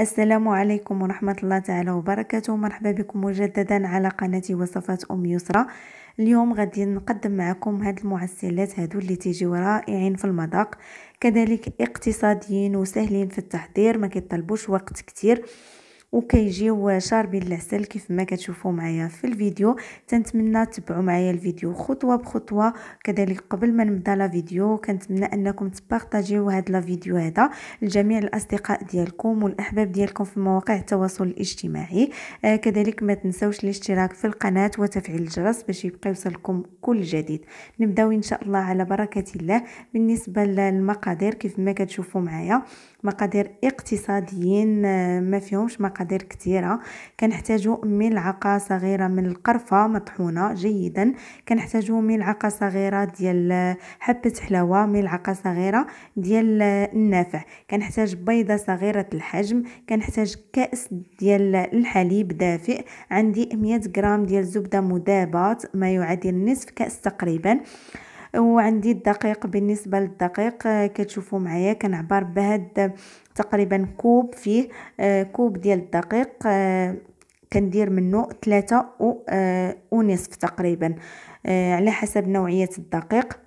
السلام عليكم ورحمة الله تعالى وبركاته مرحبا بكم مجددا على قناة وصفات أم يسرى اليوم غادي نقدم معكم هاد المعسلات هادو اللي تيجيو رائعين في المذاق كذلك اقتصاديين وسهلين في التحضير ما كيطلبوش وقت كتير وكيجيو شاربين العسل كيف ما كتشوفوا معايا في الفيديو تنتمنى تبعوا معايا الفيديو خطوه بخطوه كذلك قبل ما نبدا لا فيديو كنتمنى انكم تبارطاجيو هاد لا فيديو هذا لجميع الاصدقاء ديالكم والاحباب ديالكم في مواقع التواصل الاجتماعي آه كذلك ما تنساوش الاشتراك في القناه وتفعيل الجرس باش يبقى يوصلكم كل جديد نبداو ان شاء الله على بركه الله بالنسبه للمقادير كيف ما كتشوفوا معايا مقادير اقتصاديين آه ما فيهمش مقادير مقادير كثيره كنحتاجو ملعقه صغيره من القرفه مطحونه جيدا كنحتاجو ملعقه صغيره ديال حبه حلاوه ملعقه صغيره ديال النافع كنحتاج بيضه صغيره الحجم كنحتاج كاس ديال الحليب دافئ عندي 100 غرام ديال زبده مذابه ما يعادل نصف كاس تقريبا وعندي الدقيق بالنسبة للدقيق آه، كتشوفوا معايا كنعبر بهاد آه، تقريبا كوب فيه آه، كوب ديال الدقيق كندير منه ثلاثة ونصف تقريبا على حسب نوعية الدقيق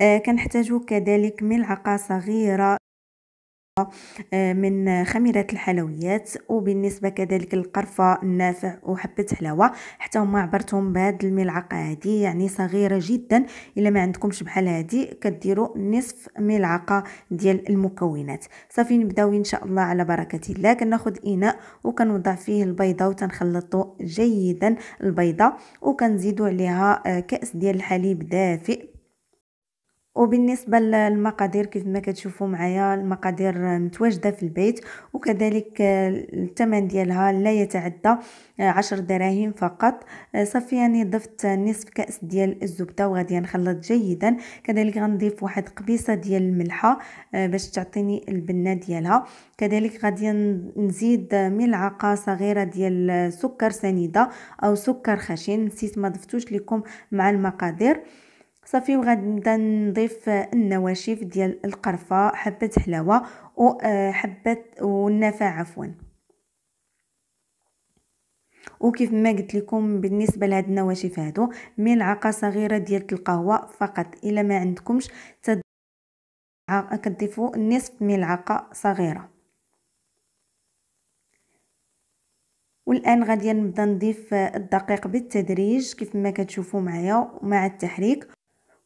كنحتاجو كذلك ملعقة صغيرة آه، من خميرات الحلويات وبالنسبه كذلك القرفه النافع وحبه حلاوه حتى هما عبرتهم بهاد الملعقه هادي يعني صغيره جدا الا ما عندكمش بحال هادي كديروا نصف ملعقه ديال المكونات صافي نبداو ان شاء الله على بركه الله كناخذ اناء وكنوضع فيه البيضه وتنخلطوا جيدا البيضه وكنزيدوا عليها آه، كاس ديال الحليب دافئ وبالنسبه للمقادير كيف ما كتشوفوا معايا المقادير متواجده في البيت وكذلك الثمن ديالها لا يتعدى عشر دراهم فقط صافي ضفت نصف كاس ديال الزبده وغادي نخلط جيدا كذلك غنضيف واحد قبيصه ديال الملحه آه، باش تعطيني البنه ديالها كذلك غادي نزيد ملعقه صغيره ديال سكر سنيده او سكر خشن نسيت ما ضفتوش لكم مع المقادير صافي وغنبدا نضيف النواشف ديال القرفه حبه حلاوه وحبه آه، والنعناع عفوا وكيف ما قلت لكم بالنسبه لهاد النواشف هادو ملعقه صغيره ديال القهوه فقط الا ما عندكمش تد... كتضيفوا نصف ملعقه صغيره والان غادي نبدا نضيف الدقيق بالتدريج كيف ما كتشوفوا معايا ومع التحريك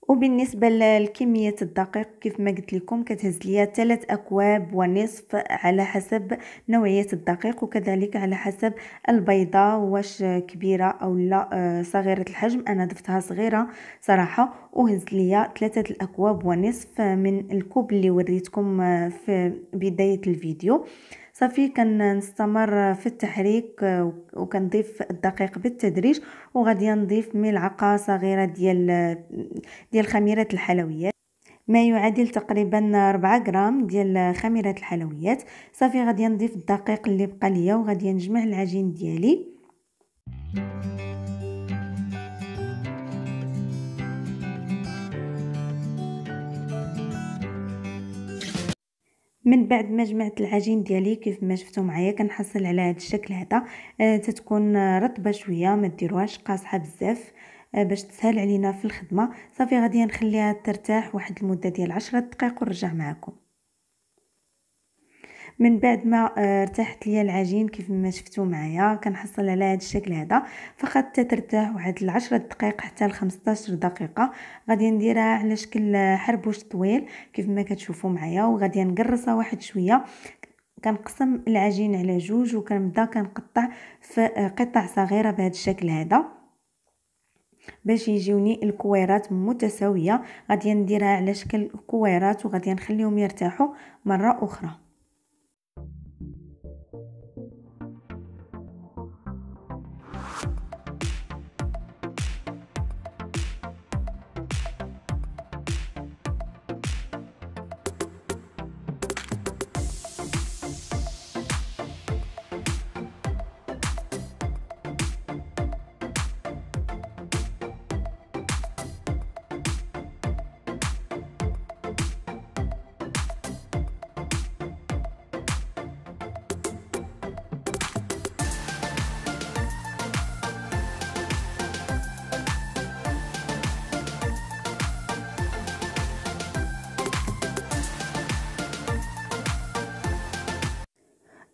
وبالنسبه لكميه الدقيق كيف ما قلت لكم كتهز ليا ثلاث اكواب ونصف على حسب نوعيه الدقيق وكذلك على حسب البيضه واش كبيره او لا آه، صغيره الحجم انا ضفتها صغيره صراحه وهز ليا ثلاثه الاكواب ونصف من الكوب اللي وريتكم آه، في بدايه الفيديو صافي نستمر في التحريك آه، وكنضيف الدقيق بالتدريج وغادي نضيف ملعقه صغيره ديال آه، ديال خميره الحلويات ما يعادل تقريبا 4 غرام ديال خميره الحلويات صافي غادي نضيف الدقيق اللي بقى ليا وغادي نجمع العجين ديالي thank you من بعد ما جمعت العجين ديالي كيف ما شفتوا معايا كنحصل على هذا الشكل هذا آه تتكون رطبه شويه ما ديروهاش قاصحه بزاف آه باش تسهل علينا في الخدمه صافي غادي نخليها ترتاح واحد المده ديال 10 دقائق ونرجع معكم من بعد ما آه، ارتاحت ليا العجين كيف ما شفتوا معايا كنحصل على هذا الشكل هذا فقط تترتاح واحد العشرة دقائق حتى ل 15 دقيقه غادي نديرها على شكل آه، حربوش طويل كيف ما كتشوفوا معايا وغادي نقرصها واحد شويه كنقسم العجين على جوج وكنبدا كنقطع في آه، قطع صغيره بهذا الشكل هذا باش يجيوني الكويرات متساويه غادي نديرها على شكل كويرات وغادي نخليهم يرتاحوا مره اخرى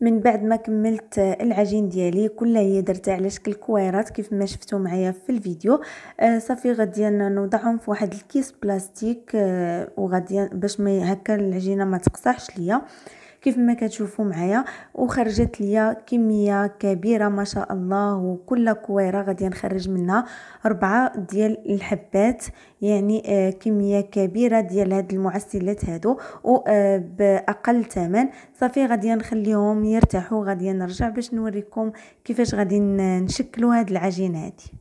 من بعد ما كملت العجين ديالي كلها هي درتها على شكل كويرات كيف ما شفتوا معايا في الفيديو آه صافي غادي نوضعهم في واحد الكيس بلاستيك آه وغادي باش ما هكا العجينه ما تقصحش ليا كيف ما كتشوفوا معايا وخرجت ليا كميه كبيره ما شاء الله وكل كويره غادي نخرج منها أربعة ديال الحبات يعني آه، كميه كبيره ديال هاد المعسلات هادو وباقل آه، ثمن صافي غادي نخليهم يرتاحوا غادي نرجع باش نوريكم كيفاش غادي نشكلوا هاد العجينه هادي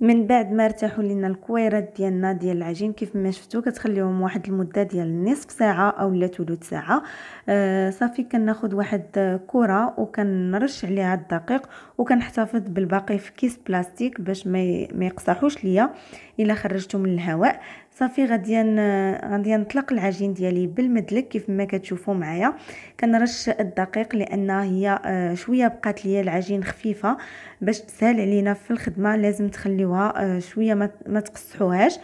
من بعد ما ارتاحوا لينا الكويرات ديالنا ديال العجين كيف ما شفتوا كتخليهم واحد المده ديال نصف ساعه اولا ثلث ساعه آه صافي كناخذ واحد كره وكنرش عليها الدقيق وكنحتفظ بالباقي في كيس بلاستيك باش ما يقصحوش ليا الا خرجته من الهواء صافي غادي غادي نطلق العجين ديالي بالمدلك كيف ما كتشوفوا معايا كنرش الدقيق لان هي آه، شويه بقات ليا العجين خفيفه باش تسهل علينا في الخدمه لازم تخليوها آه، شويه ما تقصحوهاش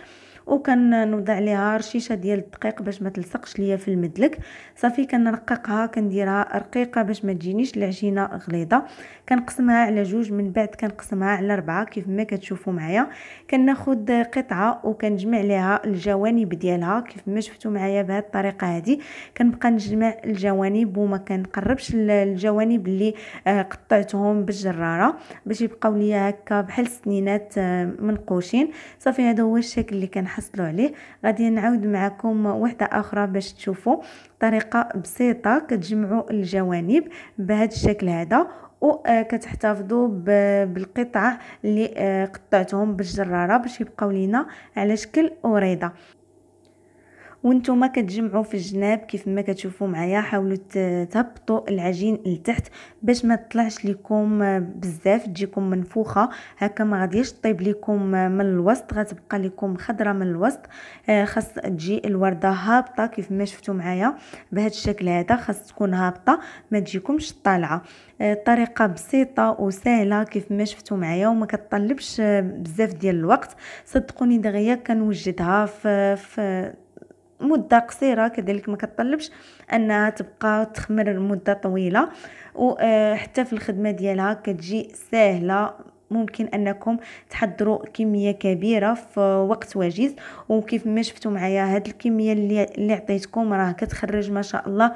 وكنوضع عليها رشيشه ديال الدقيق باش ما تلصقش ليا في المدلك صافي كنرققها كنديرها رقيقه باش ما تجينيش العجينه غليظه كنقسمها على جوج من بعد كنقسمها على ربعه كيف ما كتشوفوا معايا كناخد قطعه وكنجمع ليها الجوانب ديالها كيف ما شفتوا معايا بهذه الطريقه هذه كنبقى نجمع الجوانب وما كنقربش الجوانب اللي آه، قطعتهم بالجراره باش يبقاو ليا هكا بحال السنينات آه، منقوشين صافي هذا هو الشكل اللي كنحط نحصلوا عليه غادي نعاود معكم وحده اخرى باش تشوفوا طريقه بسيطه كتجمعوا الجوانب بهذا الشكل هذا وكتحتفظوا آه، بالقطعة اللي آه، قطعتهم بالجراره باش يبقاو لينا على شكل اوريضه وانتم كتجمعوا في الجناب كيف ما كتشوفوا معايا حاولوا تهبطوا العجين لتحت باش ما تطلعش لكم بزاف تجيكم منفوخه هكا ما غاديش طيب لكم من الوسط غتبقى لكم خضره من الوسط آه، خاص تجي الورده هابطه كيف ما شفتوا معايا بهذا الشكل هذا خاص تكون هابطه ما تجيكمش طالعه آه، طريقه بسيطه وسهله كيف ما شفتوا معايا وما كتطلبش بزاف ديال الوقت صدقوني دغيا كنوجدها في, في مده قصيره كذلك ما كتطلبش انها تبقى تخمر مده طويله وحتى آه، في الخدمه ديالها كتجي سهله ممكن انكم تحضروا كميه كبيره في وقت وجيز وكيف ما شفتوا معايا هاد الكميه اللي اللي عطيتكم راه كتخرج ما شاء الله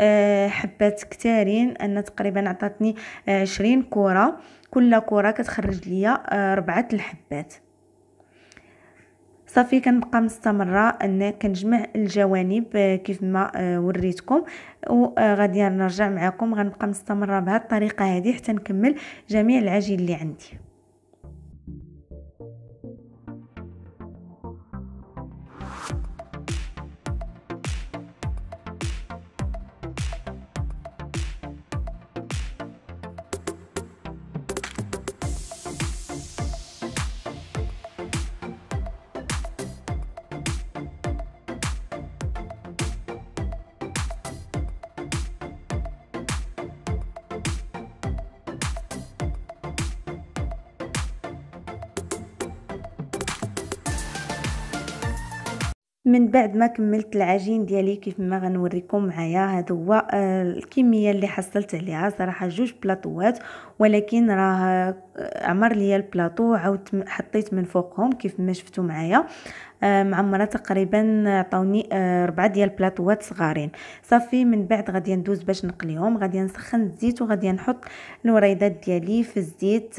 آه، حبات كتارين انا تقريبا عطاتني عشرين كره كل كره كتخرج ليا آه، ربعه الحبات صافي كنبقى مستمره ان كنجمع الجوانب آه، كيف ما آه، وريتكم وغادي آه، نرجع معكم غنبقى مستمره بهذه الطريقه هذه حتى نكمل جميع العجين اللي عندي من بعد ما كملت العجين ديالي كيف ما غنوريكم معايا هذا هو آه، الكميه اللي حصلت عليها صراحه جوج بلاطوات ولكن راه آه، عمر ليا البلاطو عاودت حطيت من فوقهم كيف ما شفتوا معايا آه، معمره تقريبا عطاوني ربعه ديال البلاطوات صغارين صافي من بعد غادي ندوز باش نقليهم غادي نسخن الزيت وغادي نحط الوريدات ديالي في الزيت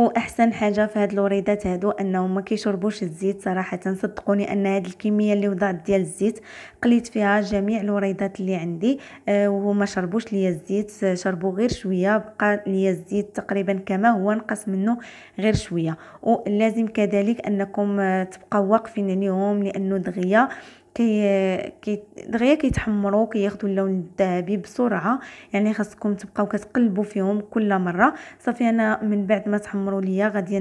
واحسن حاجه في هاد الوريدات هادو انهم ما كيشربوش الزيت صراحه صدقوني ان هاد الكميه اللي وضعت ديال الزيت قليت فيها جميع الوريدات اللي عندي أه وما شربوش ليا الزيت آه، شربوا غير شويه بقى ليا الزيت تقريبا كما هو نقص منه غير شويه ولازم كذلك انكم آه، تبقاو واقفين عليهم لانه دغيا كي كي دغيا كيتحمروا كياخذوا اللون الذهبي بسرعه يعني خاصكم تبقاو كتقلبوا فيهم كل مره صافي انا من بعد ما تحمروا ليا غادي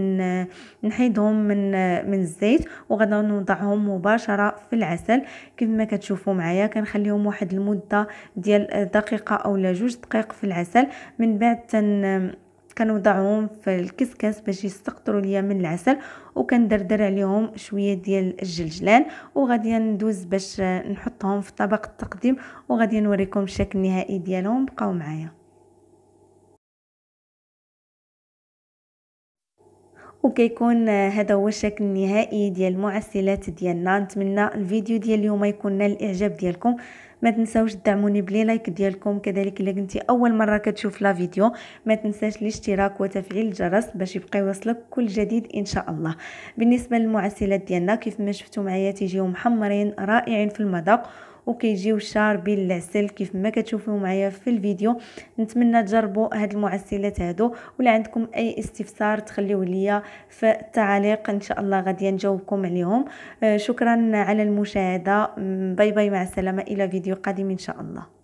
نحيدهم من من الزيت وغادي نوضعهم مباشره في العسل كما ما كتشوفوا معايا كنخليهم واحد المده ديال دقيقه اولا جوج دقائق في العسل من بعد تن كنوضعهم في الكسكاس باش يستقطروا ليا من العسل وكندردر عليهم شويه ديال الجلجلان وغادي ندوز باش نحطهم في طبق التقديم وغادي نوريكم الشكل النهائي ديالهم بقاو معايا وكيكون هذا هو الشكل النهائي ديال المعسلات ديالنا نتمنى الفيديو ديال اليوم يكون نال الاعجاب ديالكم ما تنساوش تدعموني بلي لايك ديالكم كذلك الا كنتي اول مره كتشوف لا فيديو ما تنساش الاشتراك وتفعيل الجرس باش يبقى يوصلك كل جديد ان شاء الله بالنسبه للمعسلات ديالنا كيف ما شفتوا معايا تيجيو محمرين رائعين في المذاق وكيجيو شاربين العسل كيف ما كتشوفوا معايا في الفيديو نتمنى تجربوا هاد المعسلات هادو ولا عندكم اي استفسار تخليوه ليا في التعليق ان شاء الله غادي نجاوبكم عليهم آه، شكرا على المشاهده باي باي مع السلامه الى فيديو قادم ان شاء الله